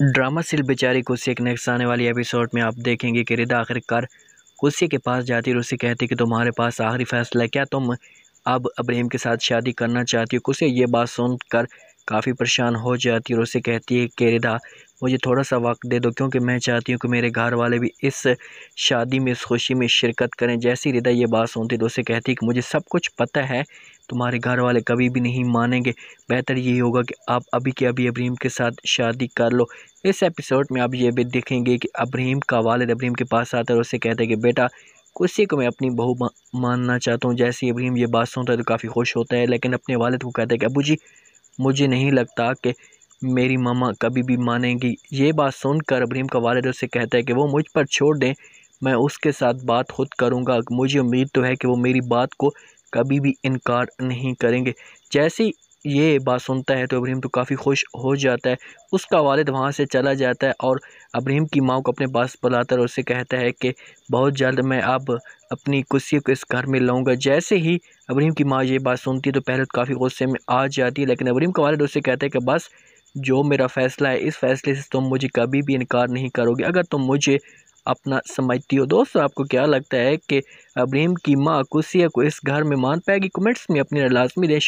drama सिल बेचारी कुर्सी के नेक्स्ट आने वाली एपिसोड में आप देखेंगे कि रिदा आखिरकार कुर्सी के पास जाती है और उसे कहती कि तुम्हारे पास आखिरी फैसला है क्या तुम अब अब्रीम के साथ शादी करना चाहती हो कुर्सी ये बात सुनकर काफ़ी परेशान हो जाती है और उसे कहती है रिदा मुझे थोड़ा सा वक्त दे दो क्योंकि मैं चाहती हूँ कि मेरे घर वाले भी इस शादी में इस खुशी में शिरकत करें जैसी रिदा ये बात सुनती तो उसे कहती है कि मुझे सब कुछ पता है तुम्हारे घर वाले कभी भी नहीं मानेंगे बेहतर यही होगा कि आप अभी के अभी अब्रीम के साथ शादी कर लो इस एपिसोड में आप ये भी देखेंगे कि अब्रीम का वालद अब्रीम के पास आता है और उसे कहते हैं कि बेटा उसी को मैं अपनी बहू मानना चाहता हूँ जैसे अब्रीम ये बात सुनता है तो काफ़ी खुश होता है लेकिन अपने वालद को कहता है कि अबू जी मुझे नहीं लगता कि मेरी मामा कभी भी मानेंगी ये बात सुनकर अब्रीम का वालद उसे कहता है कि वो मुझ पर छोड़ दें मैं उसके साथ बात खुद करूँगा मुझे उम्मीद तो है कि वो मेरी बात को कभी भी इनकार नहीं करेंगे जैसी ये बात सुनता है तो अब्रीम तो काफ़ी खुश हो जाता है उसका वालिद वहाँ से चला जाता है और अब्रीम की माँ को अपने पास बुलाता है और उसे कहता है कि बहुत जल्द मैं अब अपनी कुर्सी को इस घर में लाऊंगा जैसे ही अब्रीम की माँ ये बात सुनती है तो पहले तो काफ़ी गुस्से में आ जाती है लेकिन अब्रीम का वालिद उससे कहता है कि बस जो मेरा फ़ैसला है इस फ़ैसले से तुम मुझे कभी भी इनकार नहीं करोगे अगर तुम मुझे अपना समझती हो दोस्तों आपको क्या लगता है कि अब्रीम की माँ कुसिया को इस घर में मान पाएगी कमेंट्स में अपनी लाजमी रेश